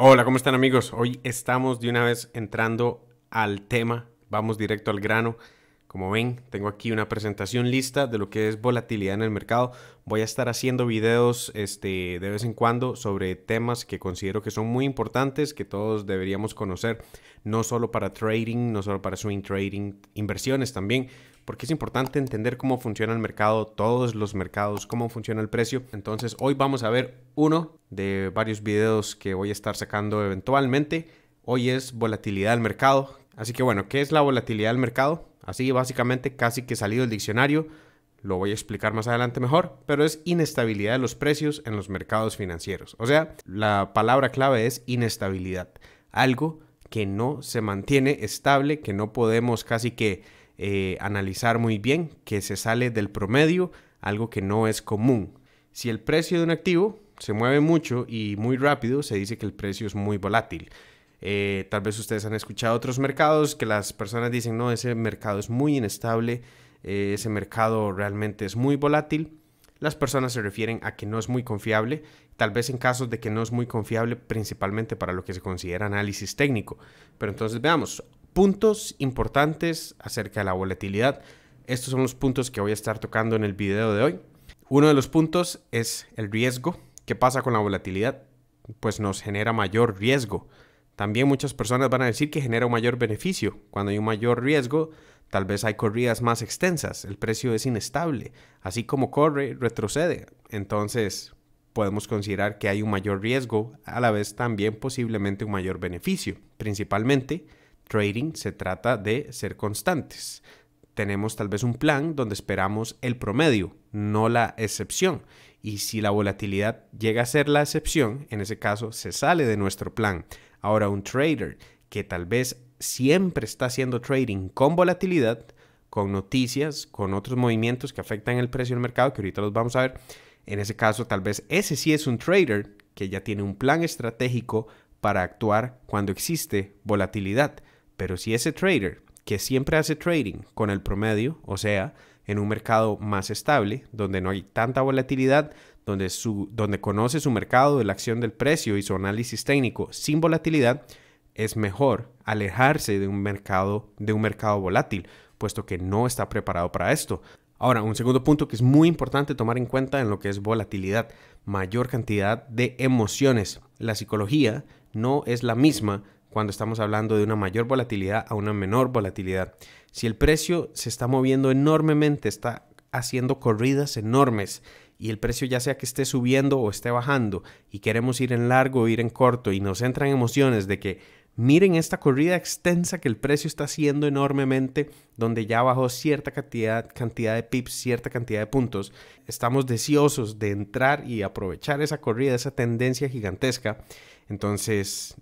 Hola, ¿cómo están amigos? Hoy estamos de una vez entrando al tema, vamos directo al grano. Como ven, tengo aquí una presentación lista de lo que es volatilidad en el mercado. Voy a estar haciendo videos este, de vez en cuando sobre temas que considero que son muy importantes, que todos deberíamos conocer, no solo para trading, no solo para swing trading, inversiones también porque es importante entender cómo funciona el mercado, todos los mercados, cómo funciona el precio. Entonces hoy vamos a ver uno de varios videos que voy a estar sacando eventualmente. Hoy es volatilidad del mercado. Así que bueno, ¿qué es la volatilidad del mercado? Así básicamente casi que salido el diccionario, lo voy a explicar más adelante mejor, pero es inestabilidad de los precios en los mercados financieros. O sea, la palabra clave es inestabilidad, algo que no se mantiene estable, que no podemos casi que eh, analizar muy bien, que se sale del promedio, algo que no es común. Si el precio de un activo se mueve mucho y muy rápido, se dice que el precio es muy volátil. Eh, tal vez ustedes han escuchado otros mercados que las personas dicen, no, ese mercado es muy inestable, eh, ese mercado realmente es muy volátil. Las personas se refieren a que no es muy confiable, tal vez en casos de que no es muy confiable principalmente para lo que se considera análisis técnico. Pero entonces veamos, puntos importantes acerca de la volatilidad. Estos son los puntos que voy a estar tocando en el video de hoy. Uno de los puntos es el riesgo. ¿Qué pasa con la volatilidad? Pues nos genera mayor riesgo. También muchas personas van a decir que genera un mayor beneficio. Cuando hay un mayor riesgo, tal vez hay corridas más extensas, el precio es inestable, así como corre, retrocede. Entonces, podemos considerar que hay un mayor riesgo, a la vez también posiblemente un mayor beneficio, principalmente Trading se trata de ser constantes. Tenemos tal vez un plan donde esperamos el promedio, no la excepción. Y si la volatilidad llega a ser la excepción, en ese caso se sale de nuestro plan. Ahora un trader que tal vez siempre está haciendo trading con volatilidad, con noticias, con otros movimientos que afectan el precio del mercado, que ahorita los vamos a ver. En ese caso, tal vez ese sí es un trader que ya tiene un plan estratégico para actuar cuando existe volatilidad. Pero si ese trader que siempre hace trading con el promedio, o sea, en un mercado más estable, donde no hay tanta volatilidad, donde, su, donde conoce su mercado, de la acción del precio y su análisis técnico sin volatilidad, es mejor alejarse de un mercado, de un mercado volátil, puesto que no está preparado para esto. Ahora, un segundo punto que es muy importante tomar en cuenta en lo que es volatilidad, mayor cantidad de emociones. La psicología no es la misma cuando estamos hablando de una mayor volatilidad a una menor volatilidad. Si el precio se está moviendo enormemente, está haciendo corridas enormes y el precio ya sea que esté subiendo o esté bajando y queremos ir en largo o ir en corto y nos entran emociones de que miren esta corrida extensa que el precio está haciendo enormemente donde ya bajó cierta cantidad, cantidad de pips, cierta cantidad de puntos. Estamos deseosos de entrar y aprovechar esa corrida, esa tendencia gigantesca. Entonces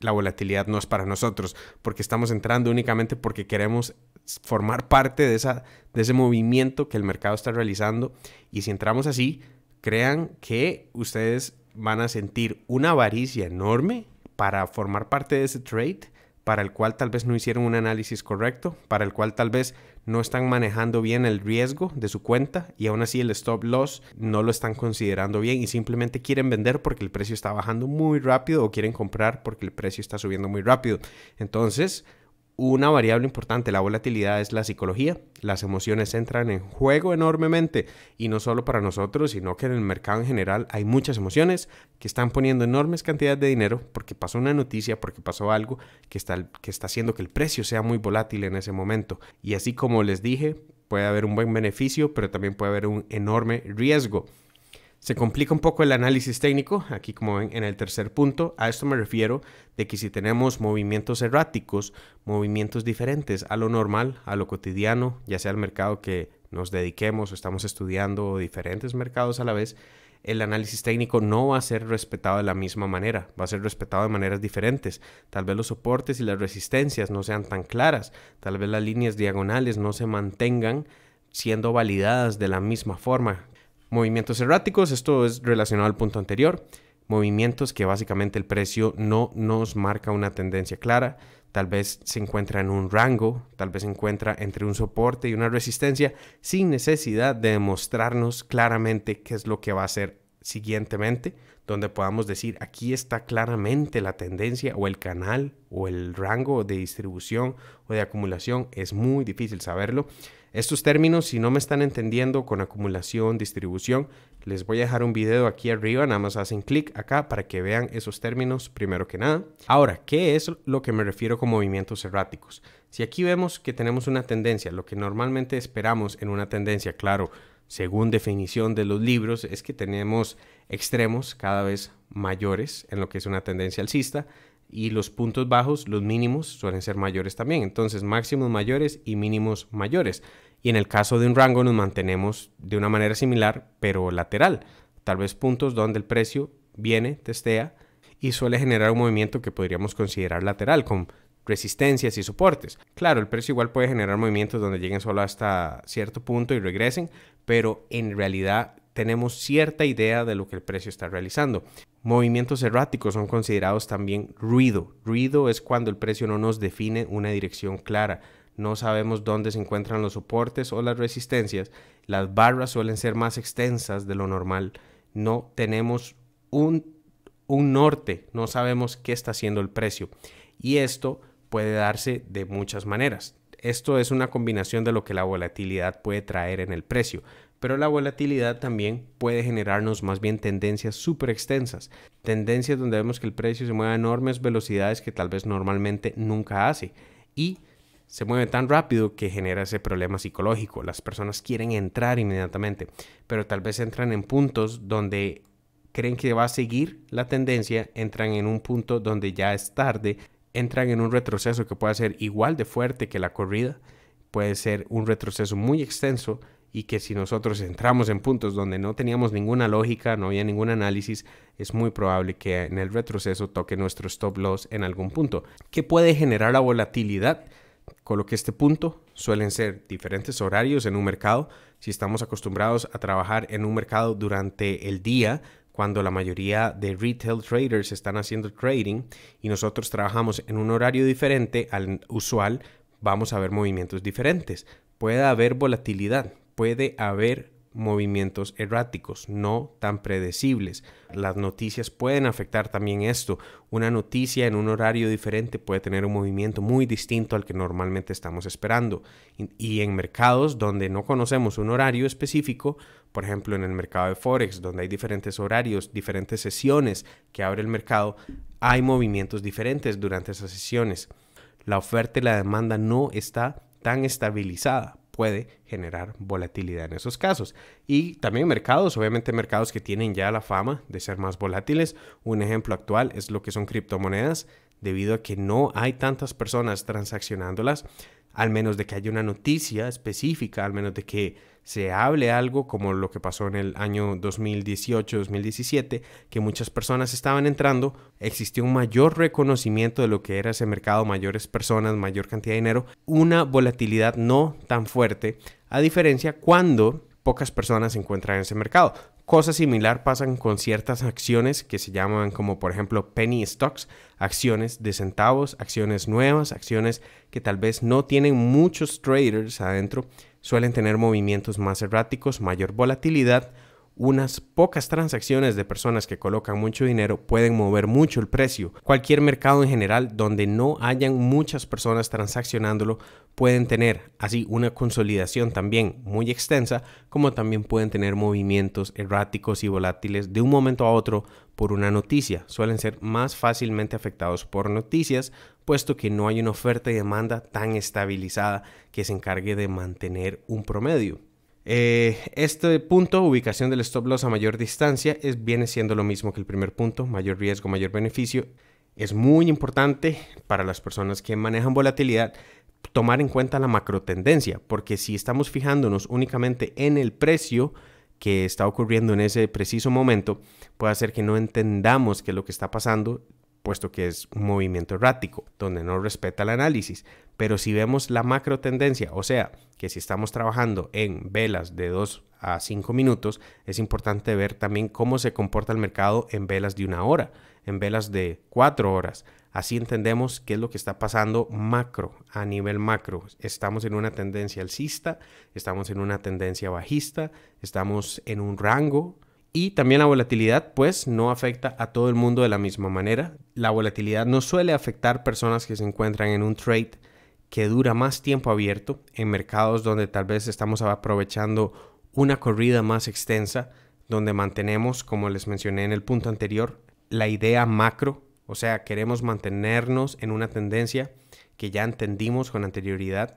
la volatilidad no es para nosotros, porque estamos entrando únicamente porque queremos formar parte de, esa, de ese movimiento que el mercado está realizando. Y si entramos así, crean que ustedes van a sentir una avaricia enorme para formar parte de ese trade, para el cual tal vez no hicieron un análisis correcto, para el cual tal vez no están manejando bien el riesgo de su cuenta y aún así el stop loss no lo están considerando bien y simplemente quieren vender porque el precio está bajando muy rápido o quieren comprar porque el precio está subiendo muy rápido. Entonces, una variable importante, la volatilidad, es la psicología. Las emociones entran en juego enormemente y no solo para nosotros, sino que en el mercado en general hay muchas emociones que están poniendo enormes cantidades de dinero porque pasó una noticia, porque pasó algo que está, que está haciendo que el precio sea muy volátil en ese momento. Y así como les dije, puede haber un buen beneficio, pero también puede haber un enorme riesgo. Se complica un poco el análisis técnico, aquí como ven en el tercer punto, a esto me refiero de que si tenemos movimientos erráticos, movimientos diferentes a lo normal, a lo cotidiano, ya sea el mercado que nos dediquemos o estamos estudiando diferentes mercados a la vez, el análisis técnico no va a ser respetado de la misma manera, va a ser respetado de maneras diferentes. Tal vez los soportes y las resistencias no sean tan claras, tal vez las líneas diagonales no se mantengan siendo validadas de la misma forma. Movimientos erráticos, esto es relacionado al punto anterior. Movimientos que básicamente el precio no nos marca una tendencia clara. Tal vez se encuentra en un rango, tal vez se encuentra entre un soporte y una resistencia sin necesidad de demostrarnos claramente qué es lo que va a ser siguientemente, donde podamos decir, aquí está claramente la tendencia o el canal o el rango de distribución o de acumulación. Es muy difícil saberlo. Estos términos, si no me están entendiendo con acumulación, distribución, les voy a dejar un video aquí arriba, nada más hacen clic acá para que vean esos términos primero que nada. Ahora, ¿qué es lo que me refiero con movimientos erráticos? Si aquí vemos que tenemos una tendencia, lo que normalmente esperamos en una tendencia, claro, según definición de los libros, es que tenemos extremos cada vez mayores en lo que es una tendencia alcista y los puntos bajos, los mínimos, suelen ser mayores también. Entonces, máximos mayores y mínimos mayores. Y en el caso de un rango nos mantenemos de una manera similar, pero lateral. Tal vez puntos donde el precio viene, testea y suele generar un movimiento que podríamos considerar lateral, con resistencias y soportes. Claro, el precio igual puede generar movimientos donde lleguen solo hasta cierto punto y regresen, pero en realidad tenemos cierta idea de lo que el precio está realizando. Movimientos erráticos son considerados también ruido. Ruido es cuando el precio no nos define una dirección clara. No sabemos dónde se encuentran los soportes o las resistencias. Las barras suelen ser más extensas de lo normal. No tenemos un, un norte. No sabemos qué está haciendo el precio. Y esto puede darse de muchas maneras. Esto es una combinación de lo que la volatilidad puede traer en el precio, pero la volatilidad también puede generarnos más bien tendencias súper extensas, tendencias donde vemos que el precio se mueve a enormes velocidades que tal vez normalmente nunca hace y se mueve tan rápido que genera ese problema psicológico. Las personas quieren entrar inmediatamente, pero tal vez entran en puntos donde creen que va a seguir la tendencia, entran en un punto donde ya es tarde entran en un retroceso que puede ser igual de fuerte que la corrida, puede ser un retroceso muy extenso y que si nosotros entramos en puntos donde no teníamos ninguna lógica, no había ningún análisis, es muy probable que en el retroceso toque nuestro stop loss en algún punto. ¿Qué puede generar la volatilidad? Con lo que este punto, suelen ser diferentes horarios en un mercado. Si estamos acostumbrados a trabajar en un mercado durante el día, cuando la mayoría de retail traders están haciendo trading y nosotros trabajamos en un horario diferente al usual, vamos a ver movimientos diferentes. Puede haber volatilidad, puede haber movimientos erráticos, no tan predecibles. Las noticias pueden afectar también esto. Una noticia en un horario diferente puede tener un movimiento muy distinto al que normalmente estamos esperando. Y en mercados donde no conocemos un horario específico, por ejemplo en el mercado de Forex, donde hay diferentes horarios, diferentes sesiones que abre el mercado, hay movimientos diferentes durante esas sesiones. La oferta y la demanda no está tan estabilizada puede generar volatilidad en esos casos. Y también mercados, obviamente mercados que tienen ya la fama de ser más volátiles. Un ejemplo actual es lo que son criptomonedas, debido a que no hay tantas personas transaccionándolas al menos de que haya una noticia específica, al menos de que se hable algo como lo que pasó en el año 2018-2017, que muchas personas estaban entrando, existió un mayor reconocimiento de lo que era ese mercado, mayores personas, mayor cantidad de dinero, una volatilidad no tan fuerte, a diferencia cuando pocas personas se encuentran en ese mercado. Cosas similar pasan con ciertas acciones que se llaman como por ejemplo penny stocks, acciones de centavos, acciones nuevas, acciones que tal vez no tienen muchos traders adentro, suelen tener movimientos más erráticos, mayor volatilidad unas pocas transacciones de personas que colocan mucho dinero pueden mover mucho el precio. Cualquier mercado en general donde no hayan muchas personas transaccionándolo pueden tener así una consolidación también muy extensa, como también pueden tener movimientos erráticos y volátiles de un momento a otro por una noticia. Suelen ser más fácilmente afectados por noticias, puesto que no hay una oferta y demanda tan estabilizada que se encargue de mantener un promedio. Eh, este punto, ubicación del stop loss a mayor distancia, es, viene siendo lo mismo que el primer punto, mayor riesgo, mayor beneficio. Es muy importante para las personas que manejan volatilidad tomar en cuenta la macro tendencia, porque si estamos fijándonos únicamente en el precio, que está ocurriendo en ese preciso momento puede hacer que no entendamos que lo que está pasando puesto que es un movimiento errático, donde no respeta el análisis. Pero si vemos la macro tendencia, o sea, que si estamos trabajando en velas de 2 a 5 minutos, es importante ver también cómo se comporta el mercado en velas de una hora, en velas de 4 horas. Así entendemos qué es lo que está pasando macro, a nivel macro. Estamos en una tendencia alcista, estamos en una tendencia bajista, estamos en un rango, y también la volatilidad, pues, no afecta a todo el mundo de la misma manera. La volatilidad no suele afectar personas que se encuentran en un trade que dura más tiempo abierto, en mercados donde tal vez estamos aprovechando una corrida más extensa, donde mantenemos, como les mencioné en el punto anterior, la idea macro, o sea, queremos mantenernos en una tendencia que ya entendimos con anterioridad,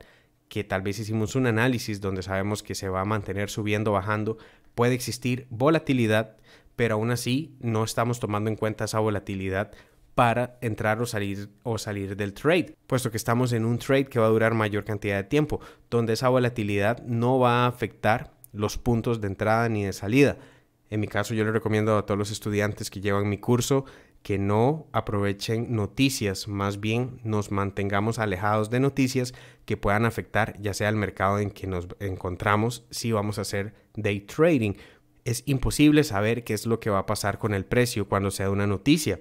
que tal vez hicimos un análisis donde sabemos que se va a mantener subiendo, bajando, puede existir volatilidad, pero aún así no estamos tomando en cuenta esa volatilidad para entrar o salir o salir del trade, puesto que estamos en un trade que va a durar mayor cantidad de tiempo, donde esa volatilidad no va a afectar los puntos de entrada ni de salida. En mi caso yo le recomiendo a todos los estudiantes que llevan mi curso que no aprovechen noticias, más bien nos mantengamos alejados de noticias que puedan afectar ya sea el mercado en que nos encontramos si vamos a hacer day trading. Es imposible saber qué es lo que va a pasar con el precio cuando sea una noticia.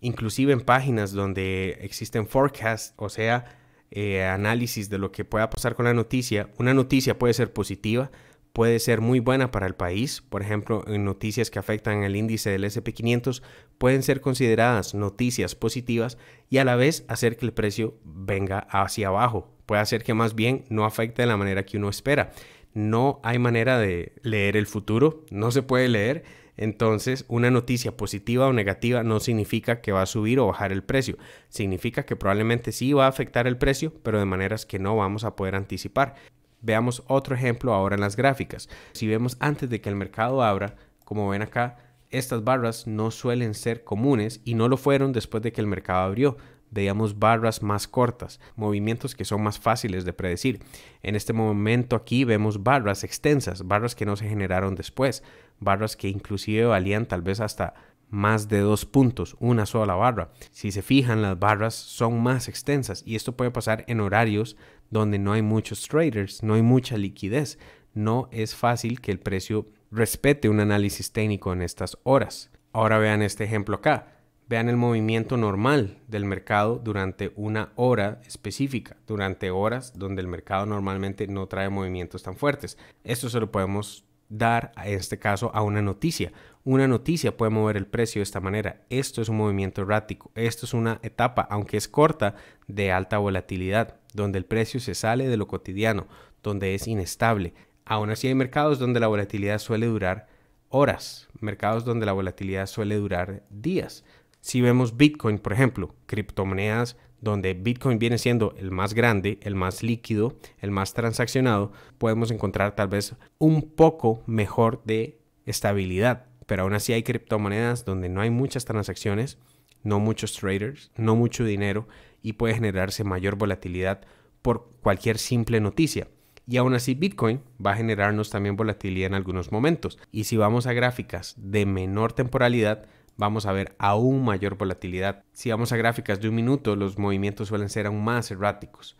Inclusive en páginas donde existen forecasts, o sea, eh, análisis de lo que pueda pasar con la noticia, una noticia puede ser positiva, puede ser muy buena para el país. Por ejemplo, en noticias que afectan al índice del SP500 pueden ser consideradas noticias positivas y a la vez hacer que el precio venga hacia abajo. Puede hacer que más bien no afecte de la manera que uno espera. No hay manera de leer el futuro, no se puede leer. Entonces, una noticia positiva o negativa no significa que va a subir o bajar el precio. Significa que probablemente sí va a afectar el precio, pero de maneras que no vamos a poder anticipar. Veamos otro ejemplo ahora en las gráficas. Si vemos antes de que el mercado abra, como ven acá, estas barras no suelen ser comunes y no lo fueron después de que el mercado abrió digamos, barras más cortas, movimientos que son más fáciles de predecir. En este momento aquí vemos barras extensas, barras que no se generaron después, barras que inclusive valían tal vez hasta más de dos puntos, una sola barra. Si se fijan, las barras son más extensas y esto puede pasar en horarios donde no hay muchos traders, no hay mucha liquidez. No es fácil que el precio respete un análisis técnico en estas horas. Ahora vean este ejemplo acá vean el movimiento normal del mercado durante una hora específica, durante horas donde el mercado normalmente no trae movimientos tan fuertes. Esto se lo podemos dar, en este caso, a una noticia. Una noticia puede mover el precio de esta manera. Esto es un movimiento errático. Esto es una etapa, aunque es corta, de alta volatilidad, donde el precio se sale de lo cotidiano, donde es inestable. Aún así hay mercados donde la volatilidad suele durar horas, mercados donde la volatilidad suele durar días, si vemos Bitcoin, por ejemplo, criptomonedas donde Bitcoin viene siendo el más grande, el más líquido, el más transaccionado, podemos encontrar tal vez un poco mejor de estabilidad. Pero aún así hay criptomonedas donde no hay muchas transacciones, no muchos traders, no mucho dinero y puede generarse mayor volatilidad por cualquier simple noticia. Y aún así Bitcoin va a generarnos también volatilidad en algunos momentos. Y si vamos a gráficas de menor temporalidad, vamos a ver aún mayor volatilidad. Si vamos a gráficas de un minuto, los movimientos suelen ser aún más erráticos.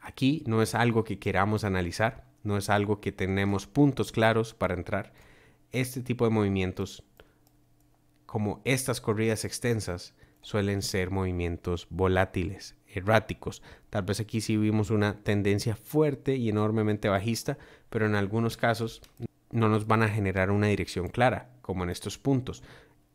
Aquí no es algo que queramos analizar, no es algo que tenemos puntos claros para entrar. Este tipo de movimientos, como estas corridas extensas, suelen ser movimientos volátiles, erráticos. Tal vez aquí sí vimos una tendencia fuerte y enormemente bajista, pero en algunos casos no nos van a generar una dirección clara, como en estos puntos.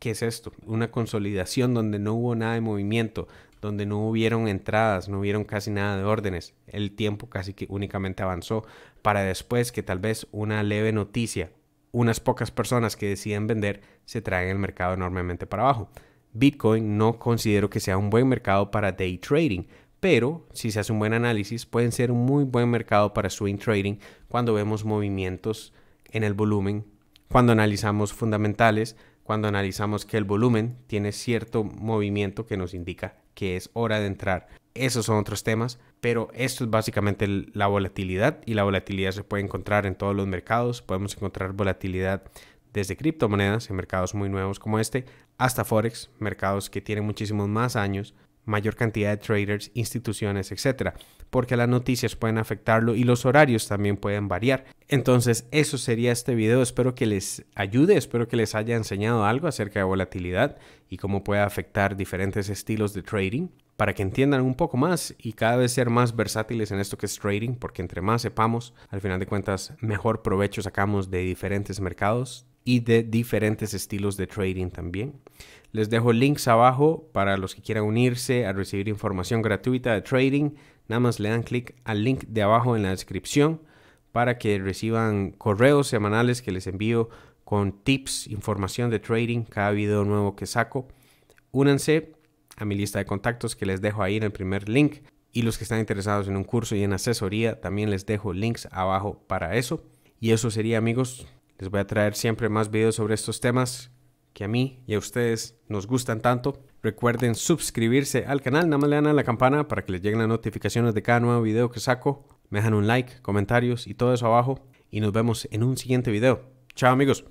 ¿qué es esto? Una consolidación donde no hubo nada de movimiento, donde no hubieron entradas, no hubieron casi nada de órdenes. El tiempo casi que únicamente avanzó para después que tal vez una leve noticia, unas pocas personas que deciden vender, se traen el mercado enormemente para abajo. Bitcoin no considero que sea un buen mercado para day trading, pero si se hace un buen análisis, pueden ser un muy buen mercado para swing trading cuando vemos movimientos en el volumen, cuando analizamos fundamentales, cuando analizamos que el volumen tiene cierto movimiento que nos indica que es hora de entrar. Esos son otros temas, pero esto es básicamente la volatilidad y la volatilidad se puede encontrar en todos los mercados. Podemos encontrar volatilidad desde criptomonedas en mercados muy nuevos como este hasta Forex, mercados que tienen muchísimos más años mayor cantidad de traders, instituciones, etcétera, porque las noticias pueden afectarlo y los horarios también pueden variar. Entonces, eso sería este video. Espero que les ayude, espero que les haya enseñado algo acerca de volatilidad y cómo puede afectar diferentes estilos de trading para que entiendan un poco más y cada vez ser más versátiles en esto que es trading, porque entre más sepamos, al final de cuentas, mejor provecho sacamos de diferentes mercados, y de diferentes estilos de trading también. Les dejo links abajo para los que quieran unirse a recibir información gratuita de trading. Nada más le dan clic al link de abajo en la descripción para que reciban correos semanales que les envío con tips, información de trading, cada video nuevo que saco. Únanse a mi lista de contactos que les dejo ahí en el primer link. Y los que están interesados en un curso y en asesoría, también les dejo links abajo para eso. Y eso sería amigos, les voy a traer siempre más videos sobre estos temas que a mí y a ustedes nos gustan tanto. Recuerden suscribirse al canal, nada más le dan a la campana para que les lleguen las notificaciones de cada nuevo video que saco. Me dejan un like, comentarios y todo eso abajo. Y nos vemos en un siguiente video. Chao amigos.